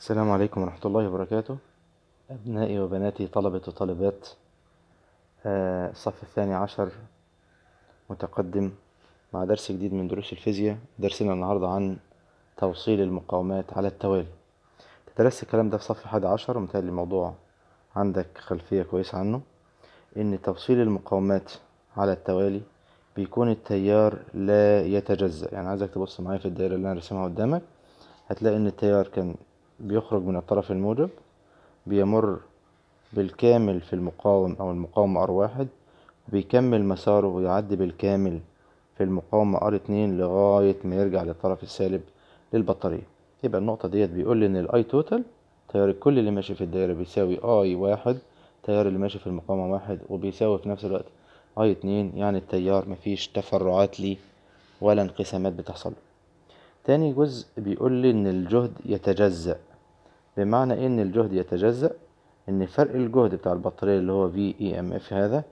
السلام عليكم ورحمة الله وبركاته أبنائي وبناتي طلبة وطالبات آه، الصف الثاني عشر متقدم مع درس جديد من دروس الفيزياء درسنا النهاردة عن توصيل المقاومات على التوالي تدرس الكلام ده في صف حد عشر ومتهيألي الموضوع عندك خلفية كويسة عنه إن توصيل المقاومات على التوالي بيكون التيار لا يتجزأ يعني عايزك تبص معايا في الدائرة اللي أنا رسمها قدامك هتلاقي إن التيار كان بيخرج من الطرف الموجب بيمر بالكامل في المقاوم أو المقاومة ار واحد بيكمل مساره ويعدي بالكامل في المقاومة ار اتنين لغاية ما يرجع للطرف السالب للبطارية يبقى النقطة ديت بيقول لي إن الاي توتال تيار الكل اللي ماشي في الدايرة بيساوي اي واحد تيار اللي ماشي في المقاومة واحد وبيساوي في نفس الوقت اي اتنين يعني التيار مفيش تفرعات ليه ولا انقسامات بتحصل له تاني جزء بيقول لي ان الجهد يتجزأ بمعنى إن الجهد يتجزأ إن فرق الجهد بتاع البطارية اللي هو في اي ام اف هذا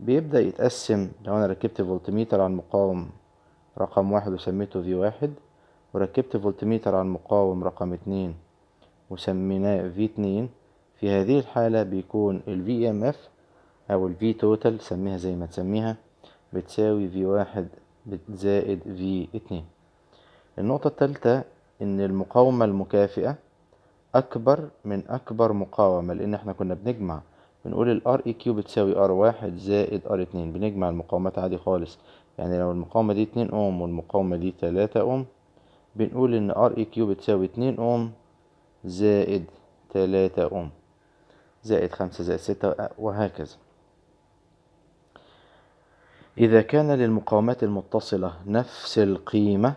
بيبدأ يتقسم لو أنا ركبت فولتميتر على المقاوم رقم واحد وسميته في واحد وركبت فولتميتر على المقاوم رقم اتنين وسميناه في اتنين في هذه الحالة بيكون ال اف e أو ال في توتال سميها زي ما تسميها بتساوي في واحد زائد في اتنين النقطة التالتة إن المقاومة المكافئة أكبر من أكبر مقاومة لأن احنا كنا بنجمع بنقول ال e Q بتساوي R1 زائد R2 بنجمع المقاومات عادي خالص يعني لو المقاومة دي اتنين أوم والمقاومة دي تلاتة أوم بنقول إن e Q بتساوي اتنين أوم زائد تلاتة أوم زائد خمسة زائد ستة وهكذا إذا كان للمقاومات المتصلة نفس القيمة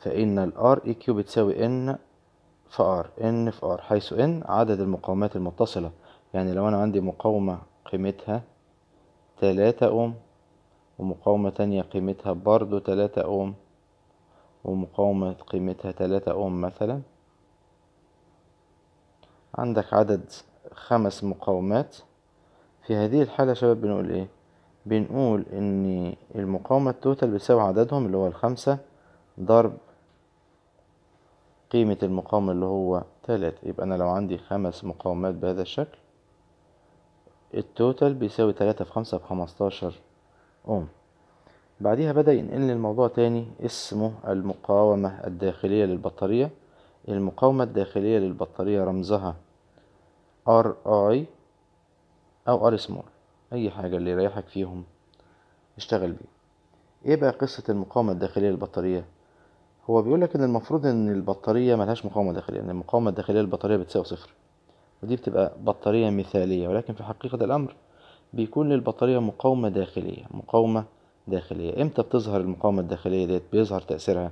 فإن ال e Q بتساوي N في R ان في R حيث ان عدد المقاومات المتصلة يعني لو أنا عندي مقاومة قيمتها تلاتة أوم ومقاومة تانية قيمتها برضو تلاتة أوم ومقاومة قيمتها تلاتة أوم مثلا عندك عدد خمس مقاومات في هذه الحالة شباب بنقول إيه بنقول إن المقاومة التوتال بتساوي عددهم اللي هو الخمسة ضرب قيمة المقاومة اللي هو تلاتة يبقى أنا لو عندي خمس مقاومات بهذا الشكل التوتال بيساوي تلاتة في خمسة في خمستاشر أوم بعديها بدأ ينقل الموضوع تاني اسمه المقاومة الداخلية للبطارية المقاومة الداخلية للبطارية رمزها ار اي أو ار سمول أي حاجة اللي يريحك فيهم اشتغل بيه ايه بقى قصة المقاومة الداخلية للبطارية هو بيقول لك ان المفروض ان البطاريه ملهاش مقاومه داخليه ان المقاومه الداخليه للبطاريه بتساوي صفر ودي بتبقى بطاريه مثاليه ولكن في حقيقه الامر بيكون للبطاريه مقاومه داخليه مقاومه داخليه امتى بتظهر المقاومه الداخليه ديت بيظهر تاثيرها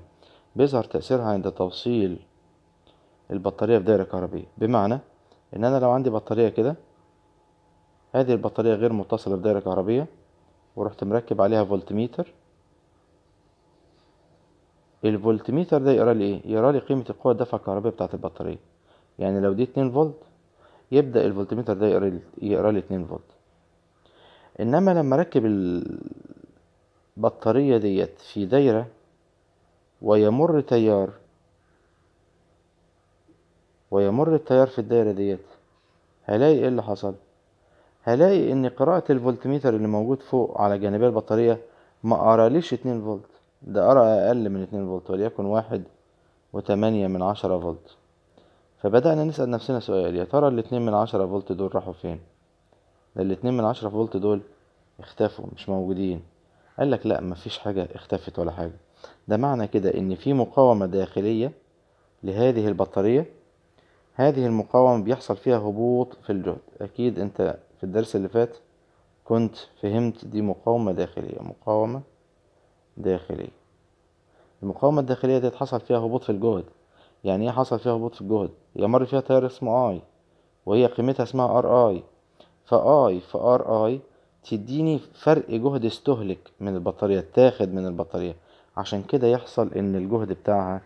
بيظهر تاثيرها عند توصيل البطاريه في دايره كهربيه بمعنى ان انا لو عندي بطاريه كده هذه البطاريه غير متصله بدايره كهربيه ورحت مركب عليها فولتميتر الفولتميتر ده يقرا لي ايه يقرا لي قيمه القوه الدفع الكهربائيه بتاعه البطاريه يعني لو دي 2 فولت يبدا الفولتميتر ده يقرا لي يقرا لي 2 فولت انما لما اركب البطاريه ديت في دايره ويمر تيار ويمر التيار في الدايره ديت هلاقي ايه اللي حصل هلاقي ان قراءه الفولتميتر اللي موجود فوق على جانبي البطاريه ما قراليش 2 فولت ده أرى أقل من اتنين فولت وليكن واحد وتمانية من عشرة فولت فبدأنا نسأل نفسنا سؤال يا ترى الاتنين من عشرة فولت دول راحوا فين ده الاتنين من عشرة فولت دول اختفوا مش موجودين قال لك لأ مفيش حاجة اختفت ولا حاجة ده معنى كده إن في مقاومة داخلية لهذه البطارية هذه المقاومة بيحصل فيها هبوط في الجهد أكيد أنت في الدرس اللي فات كنت فهمت دي مقاومة داخلية مقاومة داخلي المقاومة الداخلية ديت حصل فيها هبوط في الجهد يعني ايه حصل فيها هبوط في الجهد هي مر فيها تيار اسمه اي وهي قيمتها اسمها ار اي فاي في ار اي تديني فرق جهد استهلك من البطارية تاخد من البطارية عشان كده يحصل ان الجهد بتاعها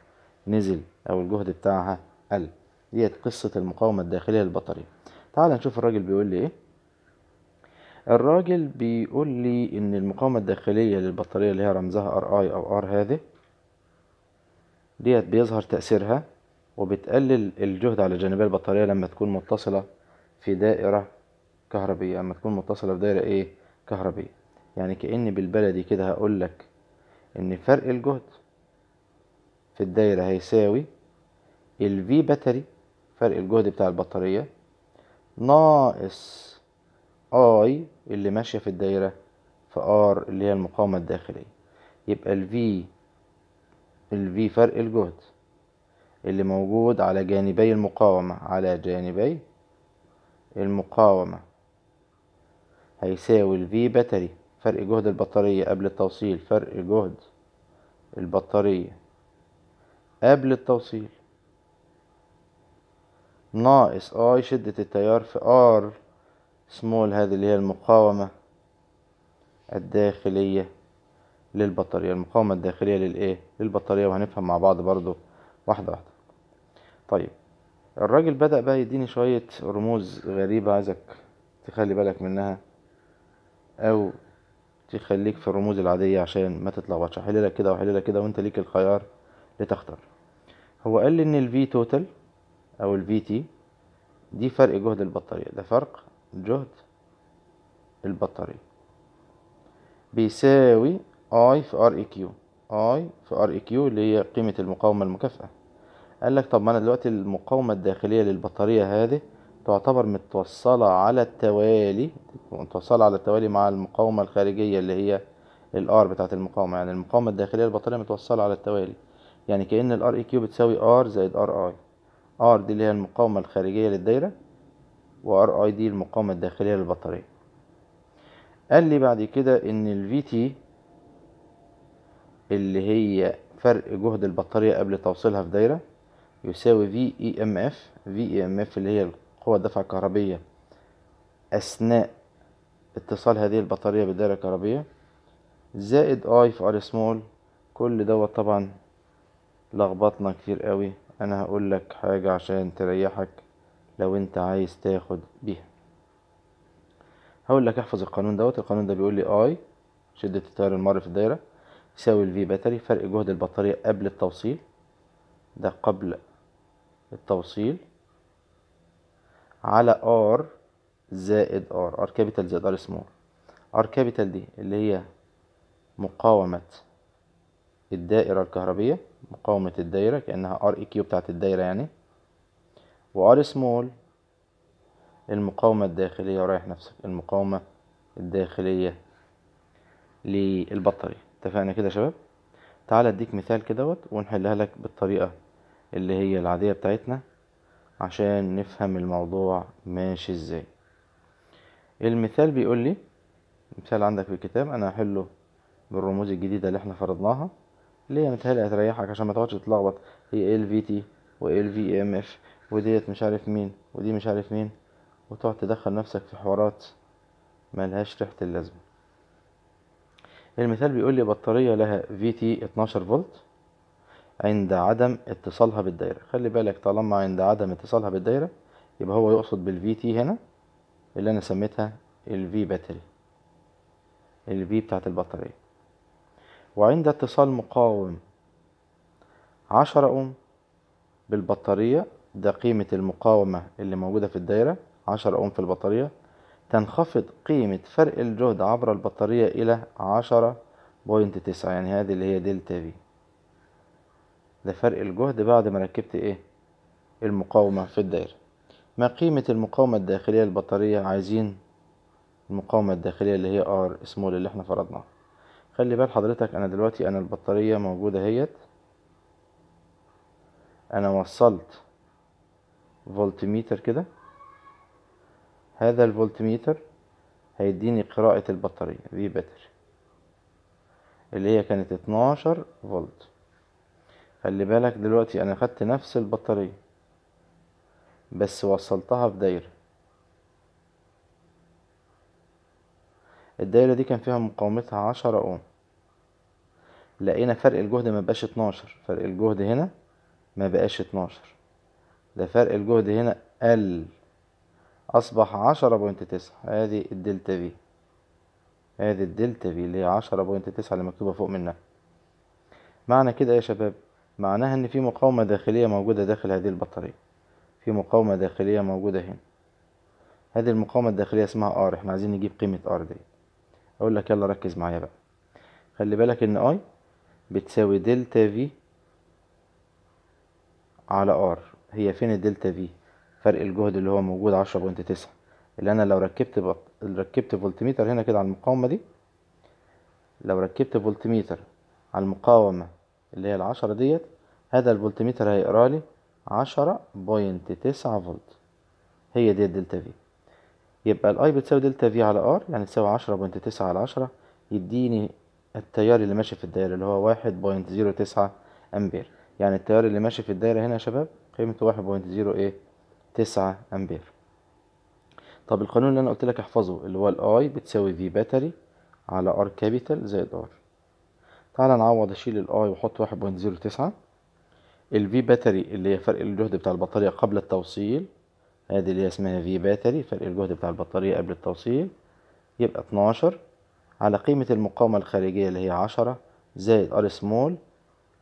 نزل او الجهد بتاعها قل ديت قصة المقاومة الداخلية للبطارية تعال نشوف الراجل بيقول لي ايه الراجل بيقول لي ان المقاومة الداخلية للبطارية اللي هي رمزها ار اي او ار هذه ديت بيظهر تأثيرها وبتقلل الجهد على جانبي البطارية لما تكون متصلة في دائرة كهربية لما تكون متصلة في دائرة ايه كهربية يعني كأني بالبلدي كده هقول لك ان فرق الجهد في الدايرة هيساوي الفي باتري فرق الجهد بتاع البطارية ناقص I اللي ماشية في الدايرة في R اللي هي المقاومة الداخلية يبقى V ال V فرق الجهد اللي موجود على جانبي المقاومة على جانبي المقاومة هيساوي V باتري فرق جهد البطارية قبل التوصيل فرق جهد البطارية قبل التوصيل ناقص I شدة التيار في R سمول هذه اللي هي المقاومة الداخلية للبطارية المقاومة الداخلية للايه للبطارية وهنفهم مع بعض برضو واحدة واحدة طيب الراجل بدأ بقى يديني شوية رموز غريبة عايزك تخلي بالك منها او تخليك في الرموز العادية عشان ما تتلخبطش هحللها كده وهحللها كده وانت ليك الخيار لتختار هو قال لي ان الفي توتال او الفي تي دي فرق جهد البطارية ده فرق جهد البطارية بيساوي اي في ار اي كيو اي في ار اي كيو اللي هي قيمة المقاومة المكافئة قال لك طب ما انا دلوقتي المقاومة الداخلية للبطارية هذه تعتبر متوصلة على التوالي متوصلة على التوالي مع المقاومة الخارجية اللي هي ال R بتاعة المقاومة يعني المقاومة الداخلية للبطارية متوصلة على التوالي يعني كأن ال اي كيو e بتساوي ار زائد ار اي ار دي اللي هي المقاومة الخارجية للدايرة وار اي دي المقاومة الداخلية للبطارية قال لي بعد كده ان الفي تي اللي هي فرق جهد البطارية قبل توصيلها في دايرة يساوي في اي ام اف في اي ام اف اللي هي القوة الدفع الكهربية اثناء اتصال هذه البطارية بالدائرة الكهربية زائد اي في ار سمول كل دوت طبعا لخبطنا كتير قوي انا هقول لك حاجة عشان تريحك لو انت عايز تاخد بيها هقول لك احفظ القانون دوت القانون ده بيقول لي اي شدة التيار المر في الدايرة يساوي الفي باتري فرق جهد البطارية قبل التوصيل ده قبل التوصيل على ار زائد ار ار كابيتال زائد ار سمول ار كابيتال دي اللي هي مقاومة الدائرة الكهربية مقاومة الدايرة كأنها ار اي كيو بتاعت الدايرة يعني وار سمول المقاومة الداخلية ورايح نفسك المقاومة الداخلية للبطارية اتفقنا كده يا شباب تعال اديك مثال كدهوت ونحلها لك بالطريقة اللي هي العادية بتاعتنا عشان نفهم الموضوع ماشي ازاي المثال بيقول لي مثال عندك في الكتاب انا هحله بالرموز الجديدة اللي احنا فرضناها اللي هي متهيألي هتريحك عشان ما تقعدش تتلخبط هي ال في تي و ال في ام اف وديت مش عارف مين ودي مش عارف مين وتقعد تدخل نفسك في حوارات ملهاش ريحة اللازمة المثال بيقول لي بطارية لها في تي 12 فولت عند عدم اتصالها بالدايرة خلي بالك طالما عند عدم اتصالها بالدايرة يبقى هو يقصد بالفي تي هنا اللي انا سميتها الفي باتري الفي بتاعت البطارية وعند اتصال مقاوم عشرة أوم بالبطارية ده قيمة المقاومة اللي موجودة في الدايرة عشرة أوم في البطارية تنخفض قيمة فرق الجهد عبر البطارية إلى عشرة بوينت تسعة يعني هذه اللي هي دلتا في ده فرق الجهد بعد ما ركبت إيه المقاومة في الدايرة ما قيمة المقاومة الداخلية للبطارية عايزين المقاومة الداخلية اللي هي ار سمول اللي احنا فرضناها خلي بال حضرتك أنا دلوقتي أنا البطارية موجودة اهيت أنا وصلت فولتميتر كده هذا الفولتميتر هيديني قراءة البطارية في باتري اللي هي كانت اتناشر فولت خلي بالك دلوقتي انا خدت نفس البطارية بس وصلتها في دايرة الدايرة دي كان فيها مقاومتها عشرة اوم لقينا فرق الجهد ما بقاش اتناشر فرق الجهد هنا ما بقاش اتناشر ده فرق الجهد هنا قل أصبح عشرة بوينت تسعة ادي الدلتا في هذه الدلتا في اللي هي عشرة بوينت تسعة اللي مكتوبة فوق منها معنى كده يا شباب معناها ان في مقاومة داخلية موجودة داخل هذه البطارية في مقاومة داخلية موجودة هنا هذه المقاومة الداخلية اسمها ار احنا عايزين نجيب قيمة ار دي اقول لك يلا ركز معايا بقى خلي بالك ان اي بتساوي دلتا في على ار هي فين الدلتا في فرق الجهد اللي هو موجود عشرة بوينت تسعة اللي انا لو ركبت بط... ركبت فولتميتر هنا كده على المقاومة دي لو ركبت فولتميتر على المقاومة اللي هي العشرة ديت هذا الفولتميتر هيقرا لي عشرة بوينت تسعة فولت هي دي الدلتا في يبقى الاي بتساوي دلتا في على ار يعني تساوي عشرة بوينت تسعة على عشرة يديني التيار اللي ماشي في الدايرة اللي هو واحد بوينت زيرو تسعة أمبير يعني التيار اللي ماشي في الدايرة هنا يا شباب قيمته واحد بوينت زيرو ايه تسعة امبير طب القانون اللي انا قلت لك احفظه اللي هو الاي بتساوي في باتري على ار كابيتال زائد ار تعالى نعوض اشيل الاي واحط واحد بوينت زيرو تسعة الفي باتري اللي هي فرق الجهد بتاع البطارية قبل التوصيل هذه اللي هي اسمها في باتري فرق الجهد بتاع البطارية قبل التوصيل يبقى اتناشر على قيمة المقاومة الخارجية اللي هي عشرة زائد ار سمول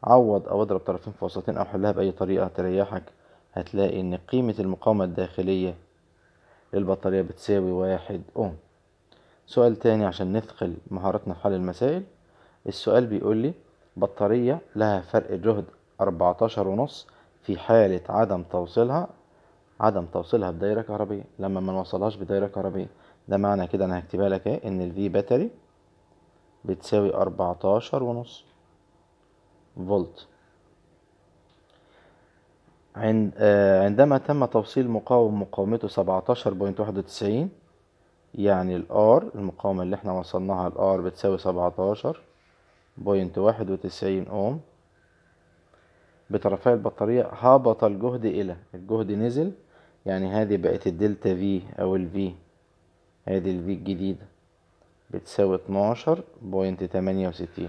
عوض أو اضرب طرفين في وسطين أو حلها بأي طريقة تريحك هتلاقي إن قيمة المقاومة الداخلية للبطارية بتساوي واحد أوم سؤال تاني عشان نثقل مهاراتنا في حل المسائل السؤال بيقول لي بطارية لها فرق جهد 14 ونص في حالة عدم توصيلها عدم توصيلها بدايرة كهربية لما ما نوصلهاش بدايرة كهربية ده معنى كده أنا هكتبها لك إيه؟ إن الفي باتري بتساوي اربعتاشر ونص فولت آه، عندما تم توصيل مقاوم مقاومته 17.91 يعني الار المقاومة اللي احنا وصلناها الار بتساوي 17.91 اوم بطرفي البطارية هبط الجهد إلى الجهد نزل يعني هذه بقت الدلتا في أو الفي هذه الفي الجديدة بتساوي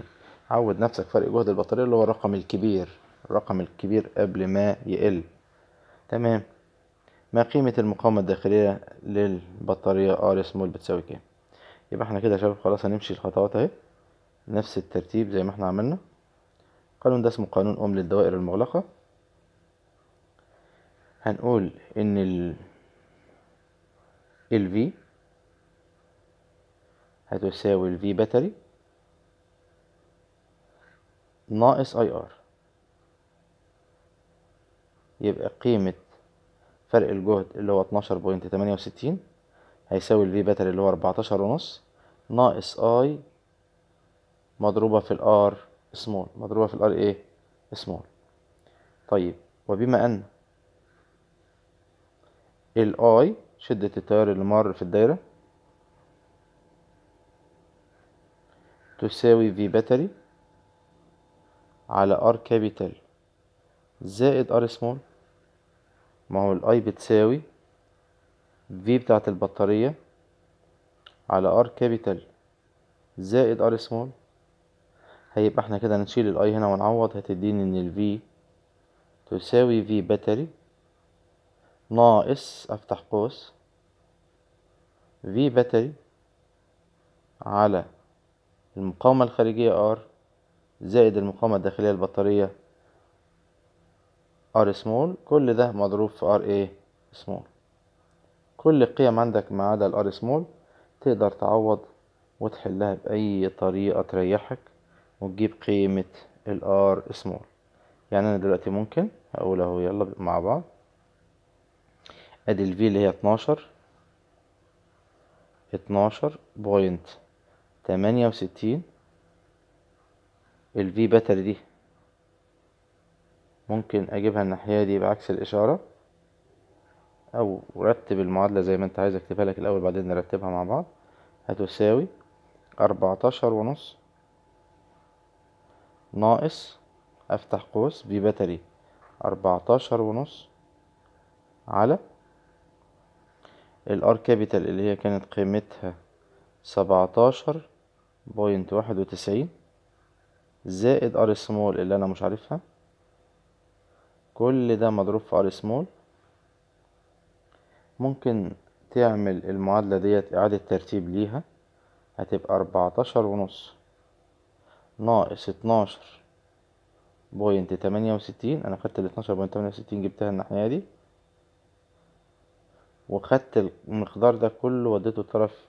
12.68 عود نفسك فرق جهد البطارية اللي هو الرقم الكبير الرقم الكبير قبل ما يقل تمام ما قيمة المقاومة الداخلية للبطارية R small بتساوي كام يبقى احنا كده يا شباب خلاص هنمشي الخطوات اهي نفس الترتيب زي ما احنا عملنا القانون ده اسمه قانون ام للدوائر المغلقة هنقول إن ال ال V هتساوي ال V باتري ناقص اي ار يبقى قيمة فرق الجهد اللي هو 12.68 هيساوي الفي باتر اللي هو اربعتاشر ونص ناقص اي مضروبة في الار سمول مضروبة في الار ايه سمول طيب وبما ان الاي شدة التيار اللي مر في الدايرة تساوي في باتري على ار كابيتال زائد ار سمول ما هو الاي بتساوي في بتاعة البطارية على ار كابيتال زائد ار سمول هيبقى احنا كده نشيل الاي هنا ونعوض هتديني ان الفي تساوي في باتري ناقص افتح قوس في باتري على المقاومة الخارجية ار زائد المقاومة الداخلية للبطارية R small كل ده مضروب في R A small كل القيم عندك ما عدا ال R small تقدر تعوض وتحلها بأي طريقة تريحك وتجيب قيمة ال R small يعني أنا دلوقتي ممكن هقول أهو يلا مع بعض أدي ال V اللي هي اتناشر اتناشر بوينت تمانية وستين الفي باتري دي ممكن اجيبها الناحية دي بعكس الاشارة او رتب المعادلة زي ما انت عايز اكتبها لك الاول بعدين نرتبها مع بعض هتساوي اربعتاشر ونص ناقص افتح قوس في باتري اربعتاشر ونص على الار كابيتال اللي هي كانت قيمتها سبعتاشر بوينت واحد وتسعين زائد ار سمول اللي انا مش عارفها كل ده مضروب في ار سمول ممكن تعمل المعادلة ديت اعادة ترتيب ليها هتبقى اربعتاشر ونص ناقص اتناشر بوينت تمانية وستين انا خدت الاتناشر بوينت تمانية وستين جبتها الناحية دي وخدت المقدار ده كله وديته طرف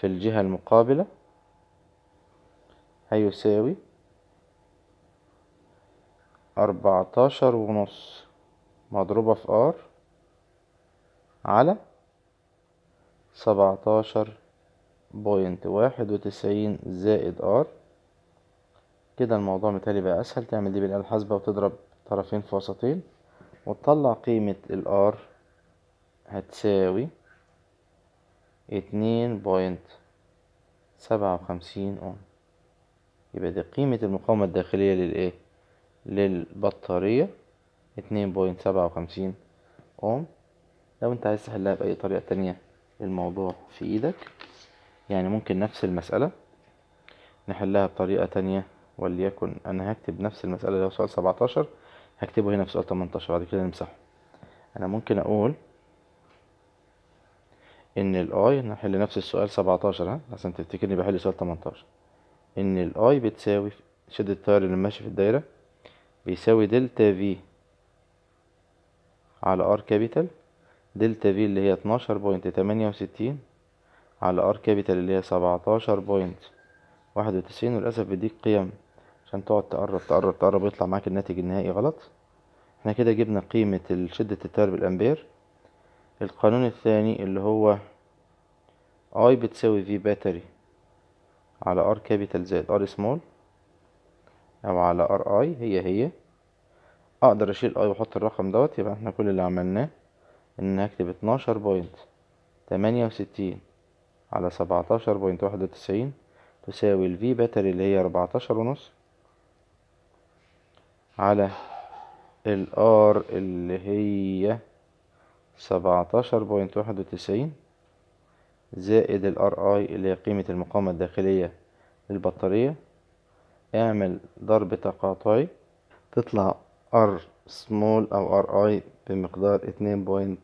في الجهة المقابلة هيساوي أربعتاشر ونص مضروبة في ار على سبعتاشر بوينت واحد وتسعين زائد ار كده الموضوع متهيألي بقى أسهل تعمل دي بالآلة الحاسبة وتضرب طرفين في وسطين وتطلع قيمة الار هتساوي اتنين بوينت سبعة وخمسين أوم يبقى دي قيمة المقاومة الداخلية للإيه؟ للبطارية اتنين بوينت سبعة وخمسين أوم لو انت عايز تحلها بأي طريقة تانية الموضوع في ايدك يعني ممكن نفس المسألة نحلها بطريقة تانية وليكن أنا هكتب نفس المسألة لو سؤال سبعتاشر هكتبه هنا في سؤال تمنتاشر بعد كده نمسحه أنا ممكن أقول إن الأي نحل نفس السؤال سبعتاشر ها عشان تفتكرني بحل سؤال تمنتاشر إن الأي بتساوي شدة التيار اللي ماشي في الدايرة بيساوي دلتا في على ار كابيتال دلتا في اللي هي اتناشر بوينت تمانية وستين على ار كابيتال اللي هي سبعتاشر بوينت واحد وتسعين وللأسف بديك قيم عشان تقعد تقرب تقرب تقرب ويطلع معاك الناتج النهائي غلط احنا كده جبنا قيمة شدة التيار بالأمبير القانون الثاني اللي هو اي بتساوي في باتري على ار كابيتال زائد ار سمول او على ار اي هي هي اقدر اشيل اي واحط الرقم دوت يبقى احنا كل اللي عملناه ان هكتب اتناشر بوينت تمانية وستين على سبعتاشر بوينت واحد وتسعين تساوي الفي باتري اللي هي اربعتاشر ونص على الار اللي هي سبعتاشر بوينت واحد وتسعين زائد الار اي اللي هي قيمة المقاومة الداخلية للبطارية اعمل ضرب تقاطعي تطلع ار سمول او ار اي بمقدار اتنين بوينت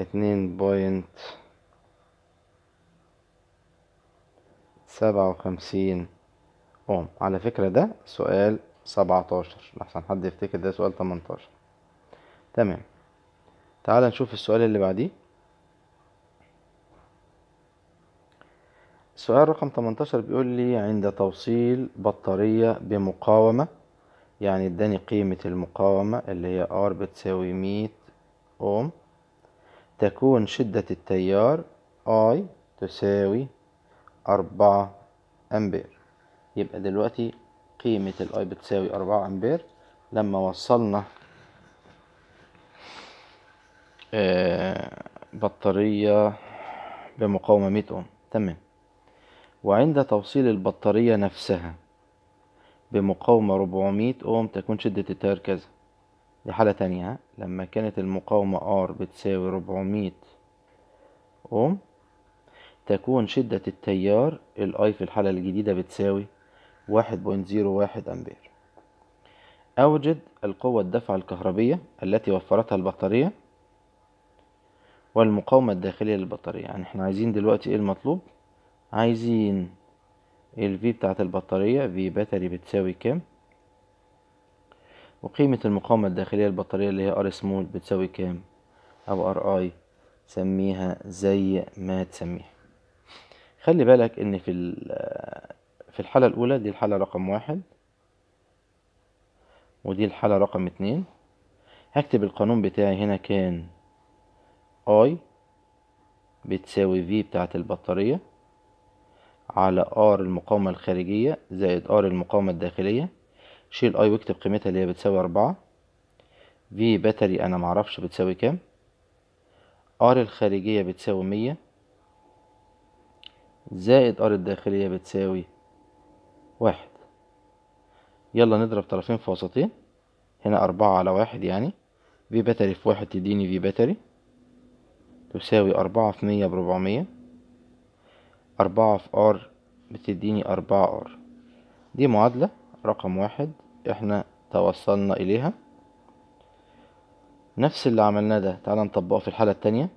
اتنين بوينت سبعة وخمسين اوم على فكرة ده سؤال سبعتاشر لحسن حد يفتكر ده سؤال تمنتاشر تمام تعال نشوف السؤال اللي بعديه سؤال رقم 18 بيقول لي عند توصيل بطارية بمقاومة يعني اداني قيمة المقاومة اللي هي R بتساوي 100 أوم تكون شدة التيار I تساوي 4 أمبير يبقى دلوقتي قيمة ال I بتساوي 4 أمبير لما وصلنا آه، بطارية بمقاومة 100 أوم تمام وعند توصيل البطارية نفسها بمقاومة 400 أوم تكون شدة التيار كذا دي حالة تانية لما كانت المقاومة R بتساوي 400 أوم تكون شدة التيار ال I في الحالة الجديدة بتساوي 1.01 أمبير أوجد القوة الدفع الكهربية التي وفرتها البطارية والمقاومة الداخلية للبطارية يعني احنا عايزين دلوقتي ايه المطلوب عايزين ال V بتاعة البطارية V battery بتساوي كام وقيمة المقاومة الداخلية للبطارية اللي هي R small بتساوي كام أو ار اي سميها زي ما تسميها خلي بالك إن في آه، في الحالة الأولى دي الحالة رقم واحد ودي الحالة رقم اتنين هكتب القانون بتاعي هنا كان I بتساوي V بتاعة البطارية على ار المقاومة الخارجية زائد ار المقاومة الداخلية شيل اي واكتب قيمتها اللي هي بتساوي أربعة في باتري أنا معرفش بتساوي كام ار الخارجية بتساوي مية زائد ار الداخلية بتساوي واحد يلا نضرب طرفين في وسطين هنا أربعة على واحد يعني في باتري في واحد تديني في باتري تساوي أربعة في مية بربعمية أربعة في ار بتديني أربعة ار دي معادلة رقم واحد احنا توصلنا إليها نفس اللي عملناه ده تعالى نطبقه في الحالة التانية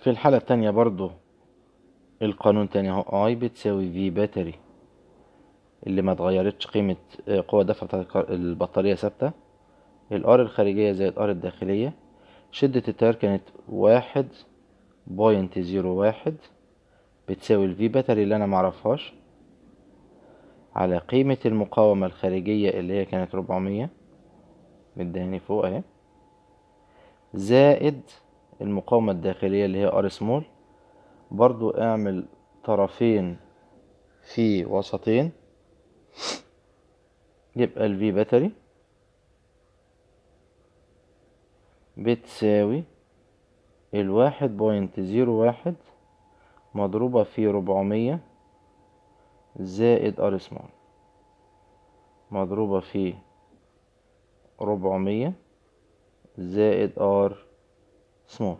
في الحالة التانية برضو القانون تاني اهو I بتساوي V باتري اللي ما اتغيرتش قيمة آه، قوة دفع بتاعت البطارية ثابتة الار الخارجية زائد ار الداخلية شدة التيار كانت واحد بوينت زيرو واحد بتساوي الفي باتري اللي أنا معرفهاش على قيمة المقاومة الخارجية اللي هي كانت ربعمية مداني فوق اهي زائد المقاومة الداخلية اللي هي ار سمول برضو اعمل طرفين في وسطين يبقى الفي باتري بتساوي الواحد بوينت زيرو واحد مضروبة في ربعمية زائد ار سمول مضروبة في ربعمية زائد ار سمول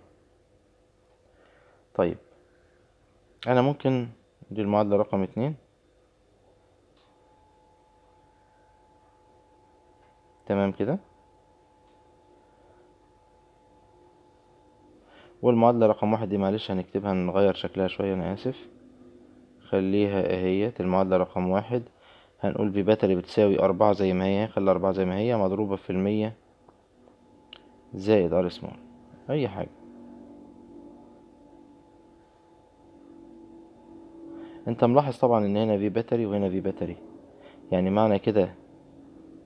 طيب انا ممكن دي المعادلة رقم اتنين تمام كده والمعادلة رقم واحد دي معلش هنكتبها نغير شكلها شوية أنا آسف خليها اهيت المعادلة رقم واحد هنقول في باتري بتساوي أربعة زي ما هي خلي أربعة زي ما هي مضروبة في المية زائد ار سمول أي حاجة انت ملاحظ طبعا ان هنا في باتري وهنا في باتري يعني معنى كده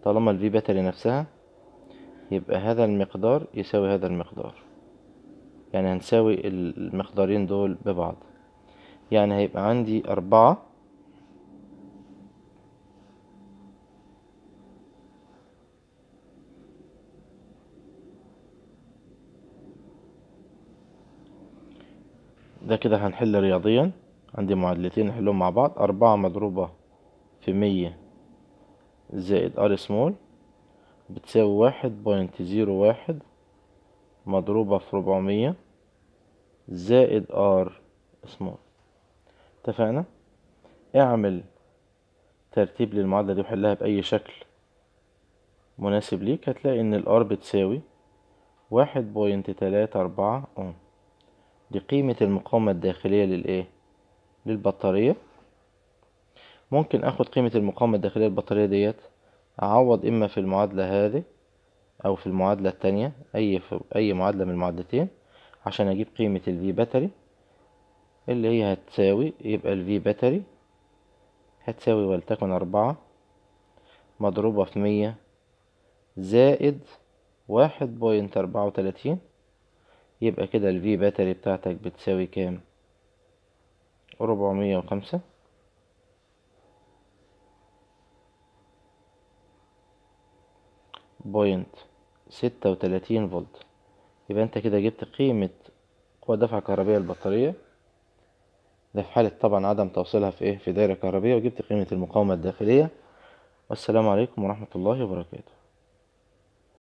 طالما الفي باتري نفسها يبقى هذا المقدار يساوي هذا المقدار يعني هنساوي المقدارين دول ببعض يعني هيبقى عندي أربعة ده كده هنحل رياضيا عندي معادلتين نحلهم مع بعض أربعة مضروبة في مية زائد ار سمول بتساوي واحد بوينت زيرو واحد مضروبة في ربعمية زائد ار سمول اتفقنا اعمل ترتيب للمعادلة دي وحلها بأي شكل مناسب ليك هتلاقي إن الار بتساوي واحد بوينت تلاتة أربعة أوم دي قيمة المقاومة الداخلية للإيه؟ للبطارية ممكن آخد قيمة المقاومة الداخلية للبطارية ديت أعوض إما في المعادلة هذه أو في المعادلة التانية أي أي معادلة من المعادلتين عشان اجيب قيمة V باتري اللي هي هتساوي يبقى V باتري هتساوي ولتكن أربعة مضروبة في مية زائد واحد بوينت أربعة وتلاتين يبقى كده V باتري بتاعتك بتساوي كام ربعمية وخمسة بوينت ستة وتلاتين فولت يبقى انت كده جبت قيمة قوة دفع كهربية البطارية ده في حالة طبعا عدم توصيلها في ايه في دايرة كهربية وجبت قيمة المقاومة الداخلية والسلام عليكم ورحمة الله وبركاته